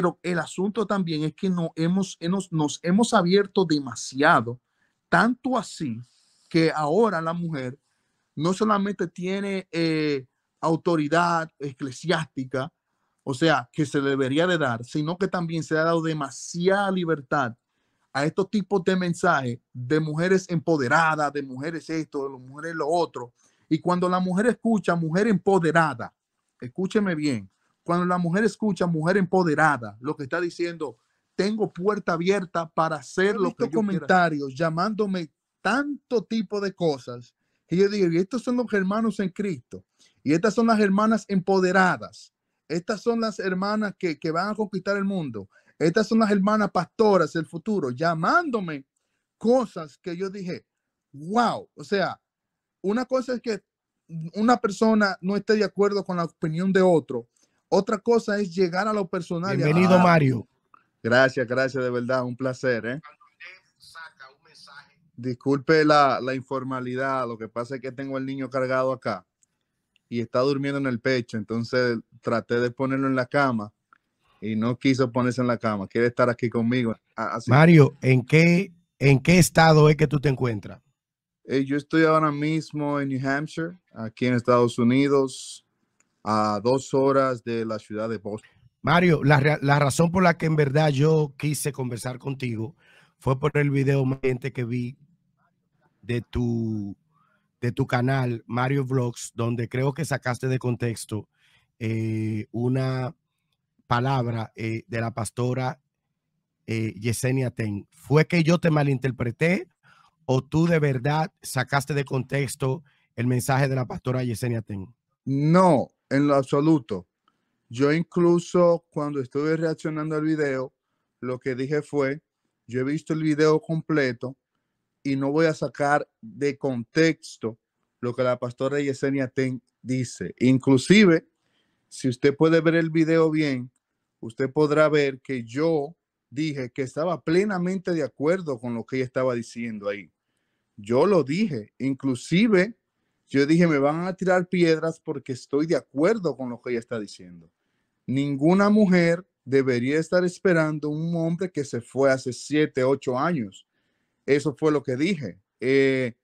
Pero el asunto también es que no hemos, nos hemos abierto demasiado, tanto así que ahora la mujer no solamente tiene eh, autoridad eclesiástica, o sea, que se debería de dar, sino que también se ha dado demasiada libertad a estos tipos de mensajes de mujeres empoderadas, de mujeres esto, de mujeres lo otro. Y cuando la mujer escucha, mujer empoderada, escúcheme bien, cuando la mujer escucha, mujer empoderada, lo que está diciendo, tengo puerta abierta para hacer lo que yo comentarios llamándome tanto tipo de cosas. Y yo digo, estos son los hermanos en Cristo. Y estas son las hermanas empoderadas. Estas son las hermanas que, que van a conquistar el mundo. Estas son las hermanas pastoras del futuro, llamándome cosas que yo dije, wow. O sea, una cosa es que una persona no esté de acuerdo con la opinión de otro, otra cosa es llegar a los personal. Bienvenido, Mario. Gracias, gracias, de verdad, un placer. ¿eh? Disculpe la, informalidad, lo que pasa es que tengo el niño cargado acá y está durmiendo en el pecho, entonces traté de ponerlo en la cama y no quiso ponerse en la cama, quiere estar aquí conmigo. Mario, ¿en qué, ¿en qué estado es que tú te encuentras? Eh, yo estoy ahora mismo en New Hampshire, aquí en Estados Unidos a dos horas de la ciudad de Boston. Mario, la, la razón por la que en verdad yo quise conversar contigo fue por el video que vi de tu, de tu canal, Mario Vlogs, donde creo que sacaste de contexto eh, una palabra eh, de la pastora eh, Yesenia Ten. ¿Fue que yo te malinterpreté o tú de verdad sacaste de contexto el mensaje de la pastora Yesenia Ten? No, en lo absoluto. Yo incluso cuando estuve reaccionando al video, lo que dije fue, yo he visto el video completo y no voy a sacar de contexto lo que la pastora Yesenia Ten dice. Inclusive, si usted puede ver el video bien, usted podrá ver que yo dije que estaba plenamente de acuerdo con lo que ella estaba diciendo ahí. Yo lo dije, inclusive yo dije, me van a tirar piedras porque estoy de acuerdo con lo que ella está diciendo. Ninguna mujer debería estar esperando un hombre que se fue hace siete, ocho años. Eso fue lo que dije. Eh,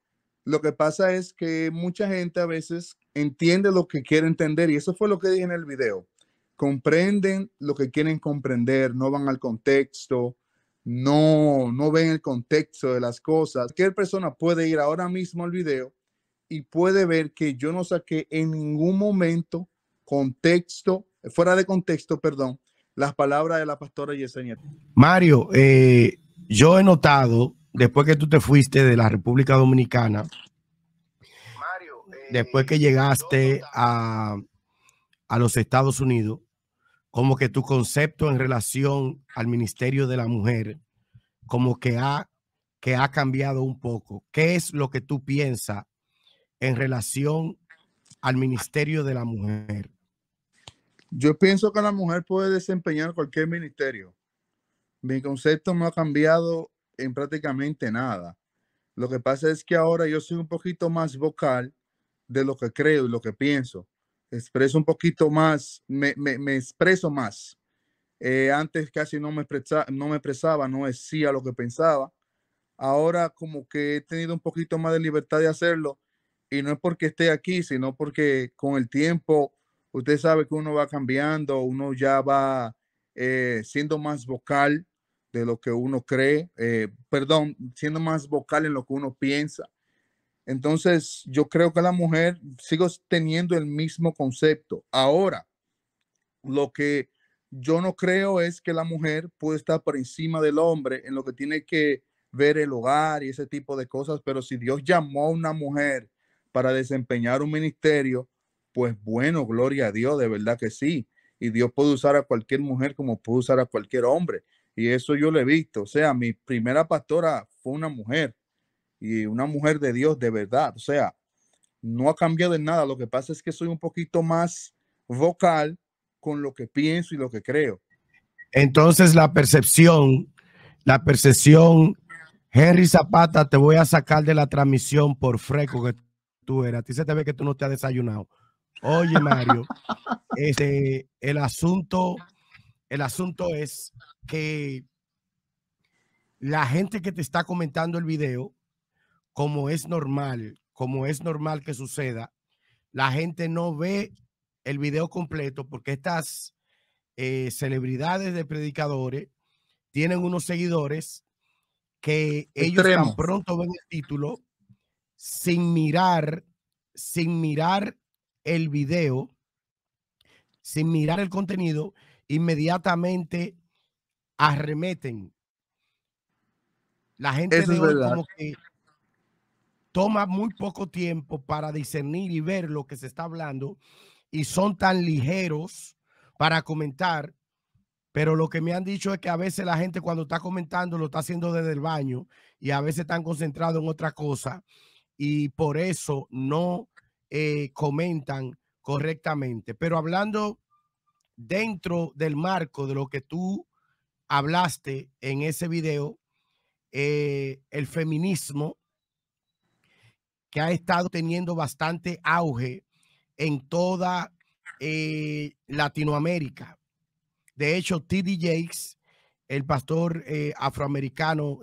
lo que pasa es que mucha gente a veces entiende lo que quiere entender y eso fue lo que dije en el video. Comprenden lo que quieren comprender, no van al contexto, no, no ven el contexto de las cosas. Cualquier persona puede ir ahora mismo al video y puede ver que yo no saqué en ningún momento contexto, fuera de contexto, perdón, las palabras de la pastora Yesenia. Mario, eh, yo he notado, después que tú te fuiste de la República Dominicana, Mario, después eh, que llegaste a, los Estados Unidos, como que tu concepto en relación al Ministerio de la Mujer, como que ha, que ha cambiado un poco. ¿Qué es lo que tú piensas en relación al Ministerio de la Mujer? Yo pienso que la mujer puede desempeñar cualquier ministerio. Mi concepto no ha cambiado en prácticamente nada. Lo que pasa es que ahora yo soy un poquito más vocal de lo que creo y lo que pienso. Expreso un poquito más, me, expreso más. Eh, antes casi no me, no me expresaba, no decía lo que pensaba. Ahora como que he tenido un poquito más de libertad de hacerlo y no es porque esté aquí, sino porque con el tiempo usted sabe que uno va cambiando, uno ya va eh, siendo más vocal de lo que uno cree, eh, perdón, siendo más vocal en lo que uno piensa. Entonces, yo creo que la mujer sigo teniendo el mismo concepto. Ahora, lo que yo no creo es que la mujer puede estar por encima del hombre en lo que tiene que ver el hogar y ese tipo de cosas, pero si Dios llamó a una mujer para desempeñar un ministerio, pues bueno, gloria a Dios, de verdad que sí. Y Dios puede usar a cualquier mujer como puede usar a cualquier hombre. Y eso yo lo he visto. O sea, mi primera pastora fue una mujer y una mujer de Dios de verdad. O sea, no ha cambiado en nada. Lo que pasa es que soy un poquito más vocal con lo que pienso y lo que creo. Entonces la percepción, la percepción, Henry Zapata, te voy a sacar de la transmisión por freco tú eras, A ti se te ve que tú no te has desayunado. Oye, Mario, este, el asunto, el asunto es que la gente que te está comentando el video, como es normal, como es normal que suceda, la gente no ve el video completo porque estas eh, celebridades de predicadores tienen unos seguidores que ellos tan pronto ven el título, sin mirar, sin mirar el video, sin mirar el contenido, inmediatamente arremeten. La gente como que toma muy poco tiempo para discernir y ver lo que se está hablando y son tan ligeros para comentar, pero lo que me han dicho es que a veces la gente cuando está comentando lo está haciendo desde el baño y a veces están concentrados en otra cosa y por eso no eh, comentan correctamente. Pero hablando dentro del marco de lo que tú hablaste en ese video, eh, el feminismo que ha estado teniendo bastante auge en toda eh, Latinoamérica. De hecho, T.D. Jakes, el pastor afroamericano,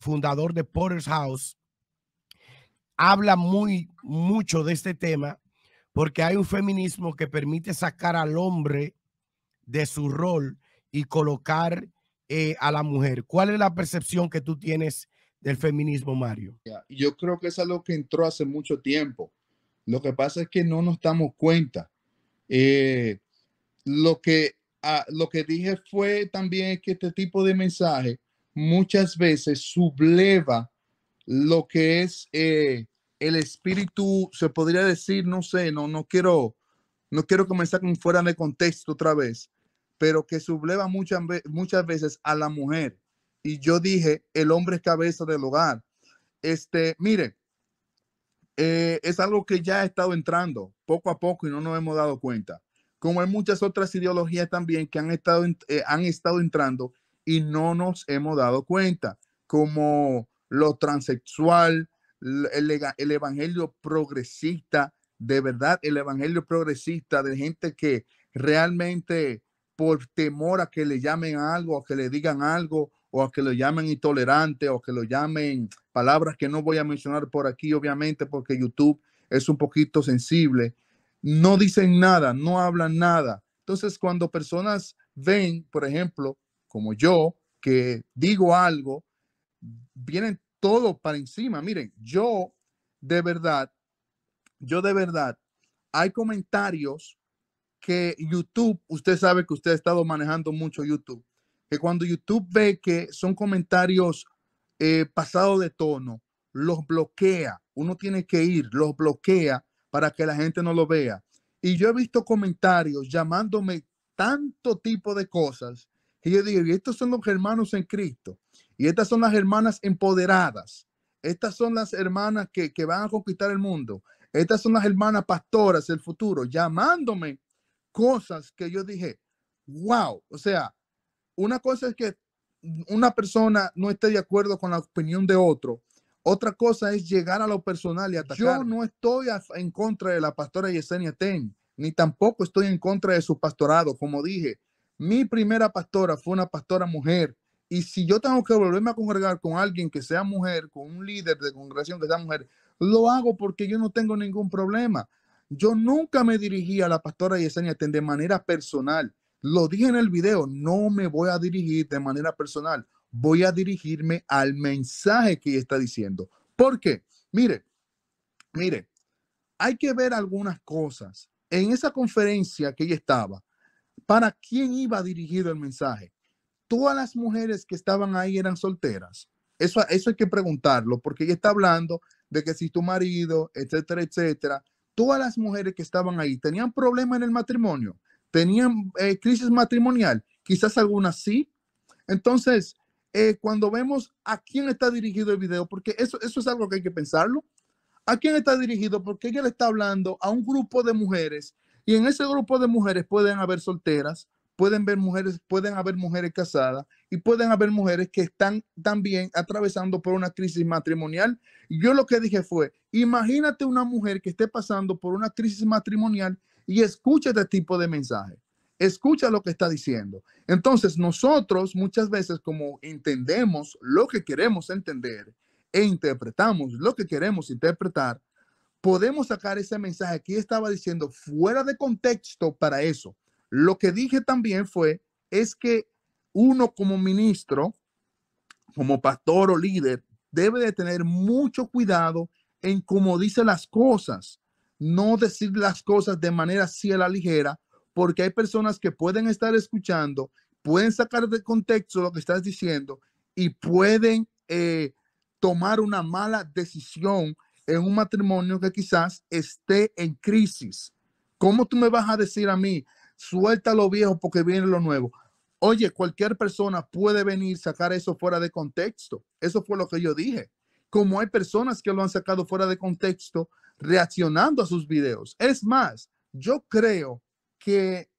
fundador de Potter's House, habla muy mucho de este tema porque hay un feminismo que permite sacar al hombre de su rol y colocar eh, a la mujer. ¿Cuál es la percepción que tú tienes del feminismo, Mario? Yo creo que es algo que entró hace mucho tiempo. Lo que pasa es que no nos damos cuenta. Eh, lo, que, ah, lo que dije fue también que este tipo de mensaje muchas veces subleva lo que es eh, el espíritu, se podría decir, no sé, no, no quiero, no quiero comenzar con fuera de contexto otra vez, pero que subleva muchas, muchas veces a la mujer. Y yo dije, el hombre es cabeza del hogar. Este, mire, eh, es algo que ya ha estado entrando poco a poco y no nos hemos dado cuenta. Como hay muchas otras ideologías también que han estado, eh, han estado entrando y no nos hemos dado cuenta, como lo transexual, el, el evangelio progresista, de verdad, el evangelio progresista de gente que realmente por temor a que le llamen algo, a que le digan algo, o a que lo llamen intolerante, o que lo llamen palabras que no voy a mencionar por aquí, obviamente, porque YouTube es un poquito sensible. No dicen nada, no hablan nada. Entonces, cuando personas ven, por ejemplo, como yo, que digo algo, vienen todo para encima. Miren, yo de verdad, yo de verdad, hay comentarios que YouTube, usted sabe que usted ha estado manejando mucho YouTube, que cuando YouTube ve que son comentarios eh, pasados de tono, los bloquea. Uno tiene que ir, los bloquea para que la gente no lo vea. Y yo he visto comentarios llamándome tanto tipo de cosas Y yo digo, y estos son los hermanos en Cristo. Y estas son las hermanas empoderadas. Estas son las hermanas que, van a conquistar el mundo. Estas son las hermanas pastoras del futuro, llamándome cosas que yo dije, wow, o sea, una cosa es que una persona no esté de acuerdo con la opinión de otro. Otra cosa es llegar a lo personal y atacar. Yo no estoy en contra de la pastora Yesenia Ten, ni tampoco estoy en contra de su pastorado. Como dije, mi primera pastora fue una pastora mujer y si yo tengo que volverme a congregar con alguien que sea mujer, con un líder de congregación que sea mujer, lo hago porque yo no tengo ningún problema. Yo nunca me dirigí a la pastora Yesenia de manera personal. Lo dije en el video, no me voy a dirigir de manera personal. Voy a dirigirme al mensaje que ella está diciendo. ¿Por qué? Mire, mire, hay que ver algunas cosas. En esa conferencia que ella estaba, ¿para quién iba dirigido el mensaje? todas las mujeres que estaban ahí eran solteras. Eso, eso hay que preguntarlo, porque ella está hablando de que si tu marido, etcétera, etcétera, todas las mujeres que estaban ahí tenían problemas en el matrimonio, tenían eh, crisis matrimonial, quizás algunas sí. Entonces, eh, cuando vemos a quién está dirigido el video, porque eso, eso es algo que hay que pensarlo, a quién está dirigido, porque ella le está hablando a un grupo de mujeres y en ese grupo de mujeres pueden haber solteras, pueden ver mujeres, pueden haber mujeres casadas y pueden haber mujeres que están también atravesando por una crisis matrimonial. Yo lo que dije fue, imagínate una mujer que esté pasando por una crisis matrimonial y escucha este tipo de mensaje. Escucha lo que está diciendo. Entonces, nosotros muchas veces como entendemos lo que queremos entender e interpretamos lo que queremos interpretar, podemos sacar ese mensaje que estaba diciendo fuera de contexto para eso. Lo que dije también fue, es que uno como ministro, como pastor o líder, debe de tener mucho cuidado en cómo dice las cosas, no decir las cosas de manera así ligera, porque hay personas que pueden estar escuchando, pueden sacar de contexto lo que estás diciendo y pueden eh, tomar una mala decisión en un matrimonio que quizás esté en crisis. ¿Cómo tú me vas a decir a mí Suelta lo viejo porque viene lo nuevo. Oye, cualquier persona puede venir sacar eso fuera de contexto. Eso fue lo que yo dije. Como hay personas que lo han sacado fuera de contexto reaccionando a sus videos. Es más, yo creo que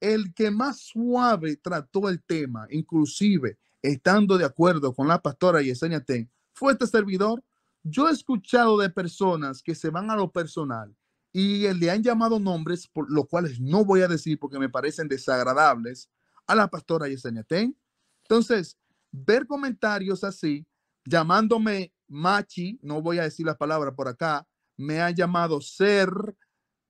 el que más suave trató el tema, inclusive estando de acuerdo con la pastora Yesenia Ten, fue este servidor. Yo he escuchado de personas que se van a lo personal y le han llamado nombres, por los cuales no voy a decir porque me parecen desagradables, a la pastora Yesenia Ten. Entonces, ver comentarios así, llamándome machi, no voy a decir la palabra por acá, me han llamado ser,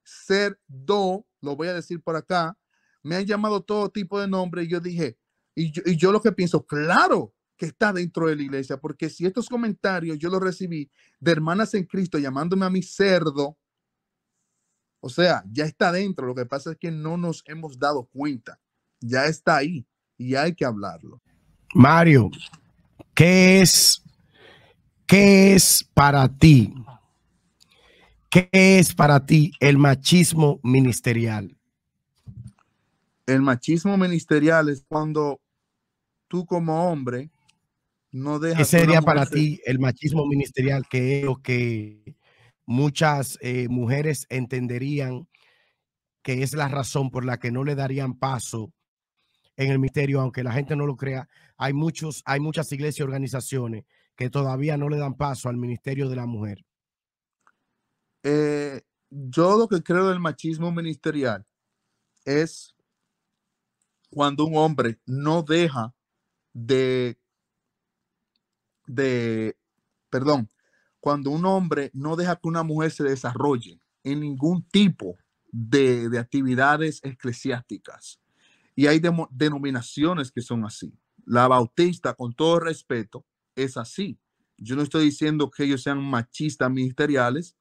ser do, lo voy a decir por acá, me han llamado todo tipo de nombres y yo dije, y yo, y yo lo que pienso, claro que está dentro de la iglesia, porque si estos comentarios yo los recibí de hermanas en Cristo llamándome a mi cerdo, o sea, ya está dentro. Lo que pasa es que no nos hemos dado cuenta. Ya está ahí y hay que hablarlo. Mario, ¿qué es, qué es para ti? ¿Qué es para ti el machismo ministerial? El machismo ministerial es cuando tú como hombre no dejas... ¿Qué sería para ti el machismo ministerial? que es lo que muchas eh, mujeres entenderían que es la razón por la que no le darían paso en el ministerio, aunque la gente no lo crea. Hay, muchos, hay muchas iglesias y organizaciones que todavía no le dan paso al ministerio de la mujer. Eh, yo lo que creo del machismo ministerial es cuando un hombre no deja de, de, perdón, cuando un hombre no deja que una mujer se desarrolle en ningún tipo de, actividades eclesiásticas. Y hay denominaciones que son así. La bautista, con todo respeto, es así. Yo no estoy diciendo que ellos sean machistas ministeriales,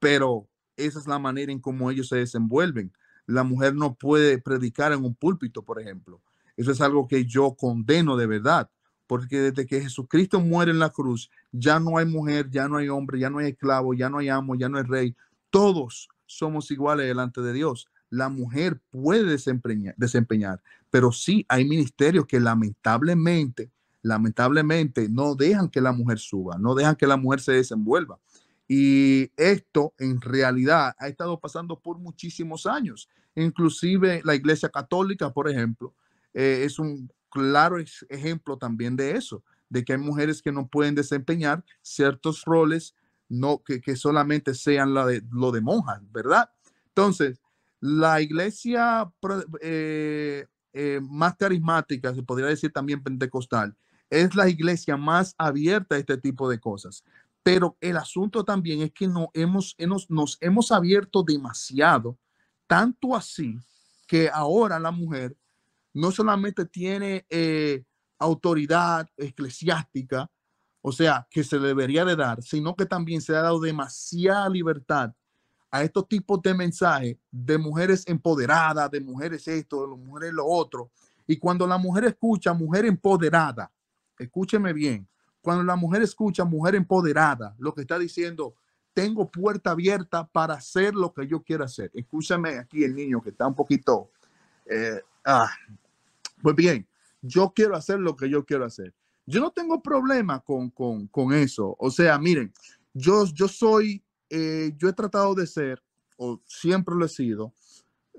pero esa es la manera en cómo ellos se desenvuelven. La mujer no puede predicar en un púlpito, por ejemplo. Eso es algo que yo condeno de verdad porque desde que Jesucristo muere en la cruz, ya no hay mujer, ya no hay hombre, ya no hay esclavo, ya no hay amo, ya no hay rey. Todos somos iguales delante de Dios. La mujer puede desempeñar, pero sí hay ministerios que lamentablemente, lamentablemente no dejan que la mujer suba, no dejan que la mujer se desenvuelva. Y esto en realidad ha estado pasando por muchísimos años. Inclusive la Iglesia Católica, por ejemplo, eh, es un claro ejemplo también de eso, de que hay mujeres que no pueden desempeñar ciertos roles no que, solamente sean la de, lo de monjas, ¿verdad? Entonces, la iglesia eh, eh, más carismática, se podría decir también pentecostal, es la iglesia más abierta a este tipo de cosas. Pero el asunto también es que no hemos, nos hemos abierto demasiado, tanto así que ahora la mujer no solamente tiene eh, autoridad eclesiástica, o sea, que se debería de dar, sino que también se ha dado demasiada libertad a estos tipos de mensajes de mujeres empoderadas, de mujeres esto, de mujeres lo otro. Y cuando la mujer escucha mujer empoderada, escúcheme bien, cuando la mujer escucha mujer empoderada, lo que está diciendo, tengo puerta abierta para hacer lo que yo quiera hacer. Escúchame aquí el niño que está un poquito, eh, ah, pues bien, yo quiero hacer lo que yo quiero hacer. Yo no tengo problema con, con, eso. O sea, miren, yo, yo soy, eh, yo he tratado de ser, o siempre lo he sido,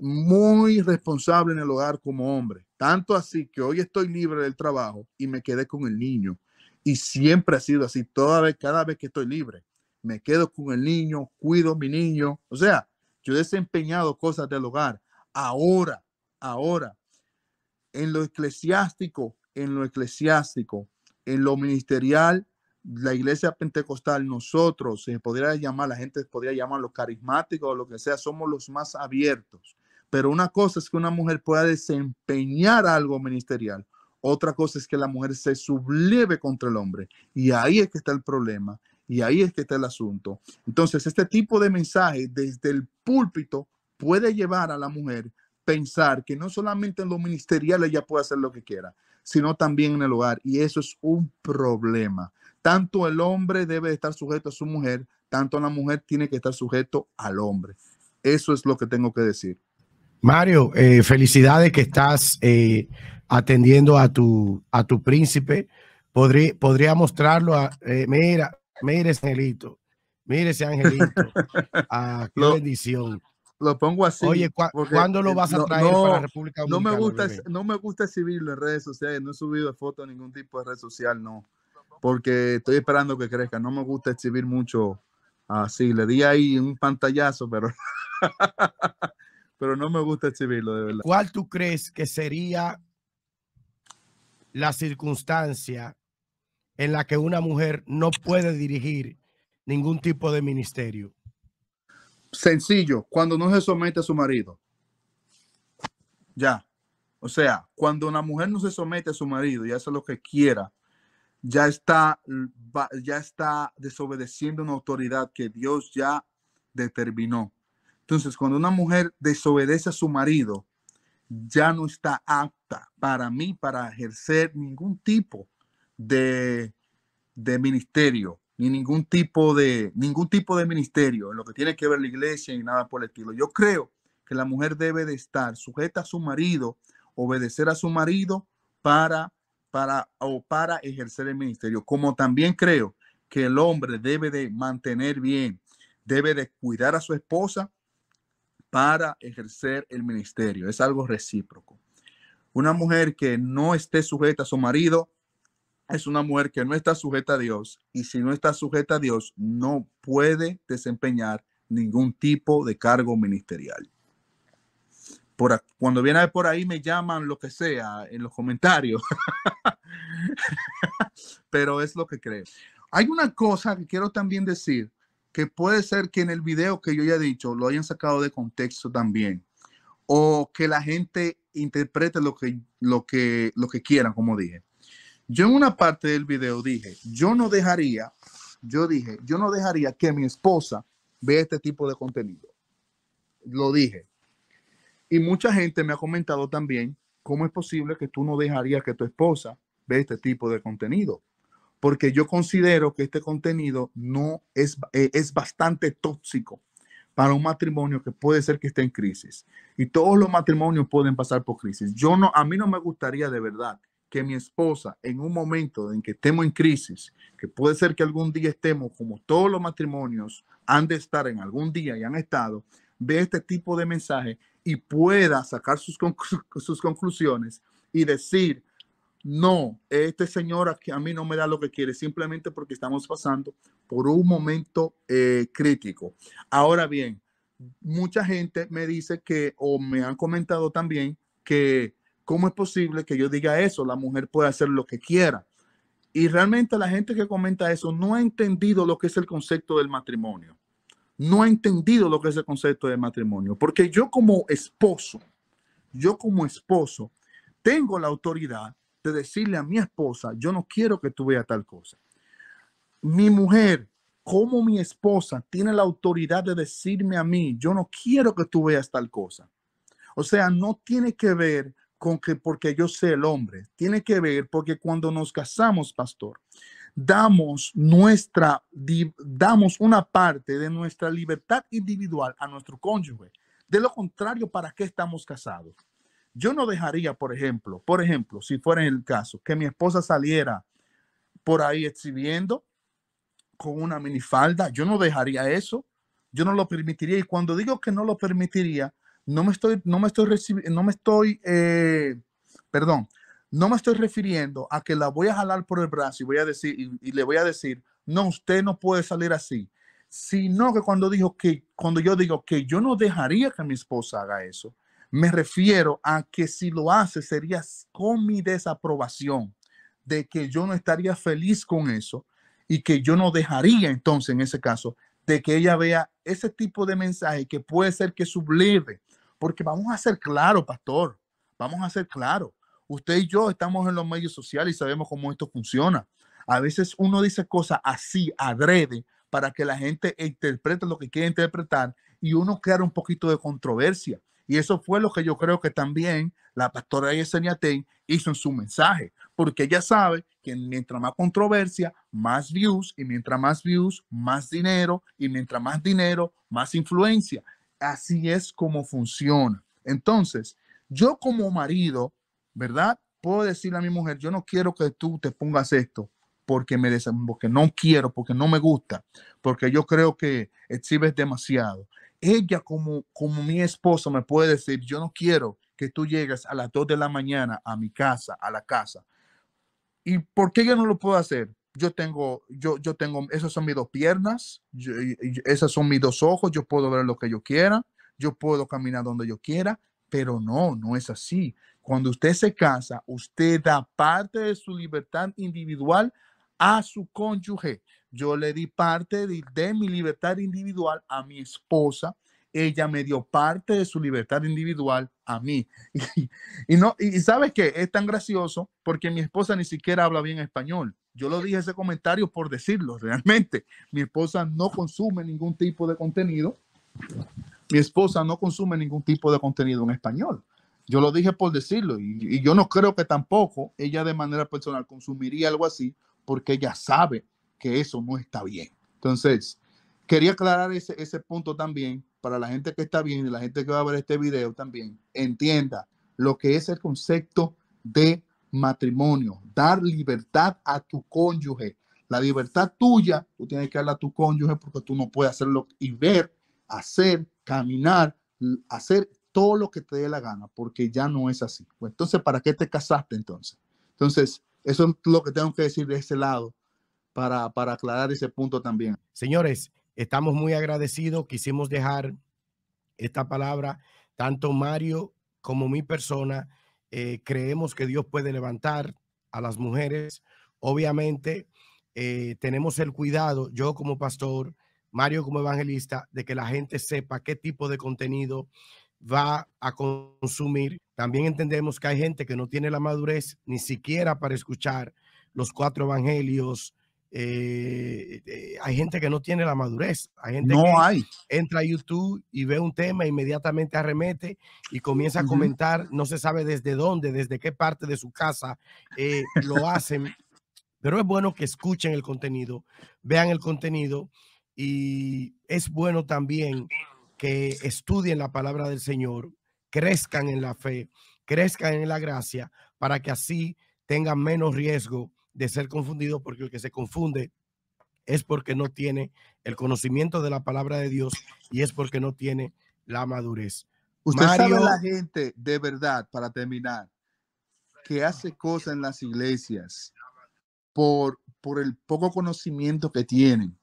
muy responsable en el hogar como hombre. Tanto así que hoy estoy libre del trabajo y me quedé con el niño. Y siempre ha sido así, toda vez, cada vez que estoy libre. Me quedo con el niño, cuido a mi niño. O sea, yo he desempeñado cosas del hogar. Ahora, ahora, en lo eclesiástico, en lo eclesiástico, en lo ministerial, la iglesia pentecostal, nosotros, se podría llamar, la gente podría llamarlo carismático o lo que sea, somos los más abiertos. Pero una cosa es que una mujer pueda desempeñar algo ministerial. Otra cosa es que la mujer se subleve contra el hombre. Y ahí es que está el problema. Y ahí es que está el asunto. Entonces, este tipo de mensaje desde el púlpito puede llevar a la mujer pensar que no solamente en los ministeriales ella puede hacer lo que quiera, sino también en el hogar. Y eso es un problema. Tanto el hombre debe estar sujeto a su mujer, tanto la mujer tiene que estar sujeto al hombre. Eso es lo que tengo que decir. Mario, eh, felicidades que estás eh, atendiendo a tu, a tu príncipe. Podría, podría mostrarlo a... Eh, mira, Mire ese angelito. Mire ese angelito. Ah, qué bendición lo pongo así. Oye, ¿cuándo lo eh, vas a traer no, para la República Dominicana? No me, gusta, no me gusta exhibirlo en redes sociales, no he subido fotos en ningún tipo de red social, no, porque estoy esperando que crezca, no me gusta exhibir mucho así, le di ahí un pantallazo, pero, pero no me gusta exhibirlo, de verdad. ¿Cuál tú crees que sería la circunstancia en la que una mujer no puede dirigir ningún tipo de ministerio? Sencillo, cuando no se somete a su marido. Ya. O sea, cuando una mujer no se somete a su marido y hace lo que quiera, ya está, ya está desobedeciendo una autoridad que Dios ya determinó. Entonces, cuando una mujer desobedece a su marido, ya no está apta para mí para ejercer ningún tipo de, de ministerio, ni ningún tipo de ningún tipo de ministerio en lo que tiene que ver la iglesia ni nada por el estilo. Yo creo que la mujer debe de estar sujeta a su marido, obedecer a su marido para para o para ejercer el ministerio, como también creo que el hombre debe de mantener bien, debe de cuidar a su esposa para ejercer el ministerio. Es algo recíproco. Una mujer que no esté sujeta a su marido es una mujer que no está sujeta a Dios y si no está sujeta a Dios no puede desempeñar ningún tipo de cargo ministerial. Por, cuando viene por ahí me llaman lo que sea en los comentarios, pero es lo que creo. Hay una cosa que quiero también decir, que puede ser que en el video que yo ya he dicho lo hayan sacado de contexto también, o que la gente interprete lo que, lo que, lo que quieran, como dije. Yo en una parte del video dije, yo no dejaría, yo dije, yo no dejaría que mi esposa vea este tipo de contenido. Lo dije. Y mucha gente me ha comentado también cómo es posible que tú no dejarías que tu esposa vea este tipo de contenido. Porque yo considero que este contenido no es, eh, es bastante tóxico para un matrimonio que puede ser que esté en crisis. Y todos los matrimonios pueden pasar por crisis. Yo no, a mí no me gustaría de verdad mi esposa, en un momento en que estemos en crisis, que puede ser que algún día estemos, como todos los matrimonios han de estar en algún día y han estado, ve este tipo de mensaje y pueda sacar sus, sus conclusiones y decir, no, este señor aquí a mí no me da lo que quiere, simplemente porque estamos pasando por un momento eh, crítico. Ahora bien, mucha gente me dice que, o me han comentado también, que ¿Cómo es posible que yo diga eso? La mujer puede hacer lo que quiera. Y realmente la gente que comenta eso no ha entendido lo que es el concepto del matrimonio. No ha entendido lo que es el concepto del matrimonio. Porque yo como esposo, yo como esposo, tengo la autoridad de decirle a mi esposa, yo no quiero que tú veas tal cosa. Mi mujer, como mi esposa, tiene la autoridad de decirme a mí, yo no quiero que tú veas tal cosa. O sea, no tiene que ver que porque yo sé el hombre. Tiene que ver porque cuando nos casamos, pastor, damos nuestra damos una parte de nuestra libertad individual a nuestro cónyuge. De lo contrario, ¿para qué estamos casados? Yo no dejaría, por ejemplo, por ejemplo, si fuera el caso, que mi esposa saliera por ahí exhibiendo con una minifalda, yo no dejaría eso, yo no lo permitiría. Y cuando digo que no lo permitiría, no me estoy, no me estoy, no me estoy, eh, perdón, no me estoy refiriendo a que la voy a jalar por el brazo y voy a decir, y, le voy a decir, no, usted no puede salir así, sino que cuando dijo que, cuando yo digo que yo no dejaría que mi esposa haga eso, me refiero a que si lo hace sería con mi desaprobación, de que yo no estaría feliz con eso y que yo no dejaría entonces en ese caso de que ella vea ese tipo de mensaje que puede ser que subleve porque vamos a ser claro, pastor, vamos a ser claro. Usted y yo estamos en los medios sociales y sabemos cómo esto funciona. A veces uno dice cosas así, adrede, para que la gente interprete lo que quiere interpretar y uno crea un poquito de controversia. Y eso fue lo que yo creo que también la pastora Yesenia Ten hizo en su mensaje, porque ella sabe que mientras más controversia, más views, y mientras más views, más dinero, y mientras más dinero, más influencia así es como funciona. Entonces, yo como marido, ¿verdad? Puedo decirle a mi mujer, yo no quiero que tú te pongas esto porque me porque no quiero, porque no me gusta, porque yo creo que exhibes demasiado. Ella como, como mi esposa me puede decir, yo no quiero que tú llegues a las 2 de la mañana a mi casa, a la casa. ¿Y por qué yo no lo puedo hacer? yo tengo, yo, yo tengo, esas son mis dos piernas, esas son mis dos ojos, yo puedo ver lo que yo quiera, yo puedo caminar donde yo quiera, pero no, no es así. Cuando usted se casa, usted da parte de su libertad individual a su cónyuge. Yo le di parte de, mi libertad individual a mi esposa, ella me dio parte de su libertad individual a mí. Y, no, y, sabes que es tan gracioso porque mi esposa ni siquiera habla bien español. Yo lo dije ese comentario por decirlo realmente. Mi esposa no consume ningún tipo de contenido. Mi esposa no consume ningún tipo de contenido en español. Yo lo dije por decirlo y, yo no creo que tampoco ella de manera personal consumiría algo así porque ella sabe que eso no está bien. Entonces, quería aclarar ese, ese punto también para la gente que está bien y la gente que va a ver este video también. Entienda lo que es el concepto de matrimonio, dar libertad a tu cónyuge. La libertad tuya, tú tienes que darla a tu cónyuge porque tú no puedes hacerlo y ver, hacer, caminar, hacer todo lo que te dé la gana, porque ya no es así. entonces, ¿para qué te casaste entonces? Entonces, eso es lo que tengo que decir de ese lado para, para aclarar ese punto también. Señores, estamos muy agradecidos. Quisimos dejar esta palabra, tanto Mario como mi persona eh, creemos que Dios puede levantar a las mujeres. Obviamente, eh, tenemos el cuidado, yo como pastor, Mario como evangelista, de que la gente sepa qué tipo de contenido va a consumir. También entendemos que hay gente que no tiene la madurez ni siquiera para escuchar los cuatro evangelios, eh, eh, hay gente que no tiene la madurez. Hay gente no que hay. entra a YouTube y ve un tema, inmediatamente arremete y comienza a comentar, no se sabe desde dónde, desde qué parte de su casa eh, lo hacen. Pero es bueno que escuchen el contenido, vean el contenido y es bueno también que estudien la palabra del Señor, crezcan en la fe, crezcan en la gracia para que así tengan menos riesgo de ser confundido, porque el que se confunde es porque no tiene el conocimiento de la palabra de Dios y es porque no tiene la madurez. Usted sabe la gente de verdad, para terminar, que hace cosas en las iglesias por, por el poco conocimiento que tienen.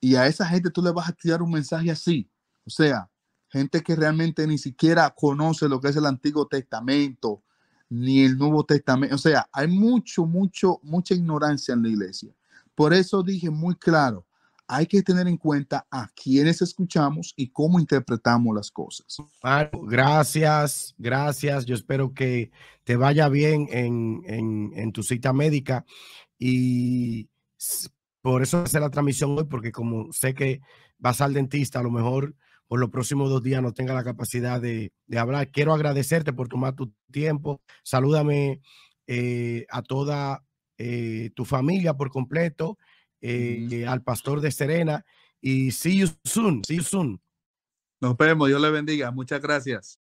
Y a esa gente tú le vas a tirar un mensaje así. O sea, gente que realmente ni siquiera conoce lo que es el Antiguo Testamento, ni el Nuevo Testamento. O sea, hay mucho, mucho, mucha ignorancia en la iglesia. Por eso dije muy claro, hay que tener en cuenta a quienes escuchamos y cómo interpretamos las cosas. gracias, gracias. Yo espero que te vaya bien en, tu cita médica y por eso hacer la transmisión hoy, porque como sé que vas al dentista, a lo mejor por los próximos dos días no tenga la capacidad de, de hablar. Quiero agradecerte por tomar tu tiempo. Salúdame eh, a toda eh, tu familia por completo, eh, al pastor de Serena y see you soon, see you soon. Nos vemos, Dios le bendiga. Muchas gracias.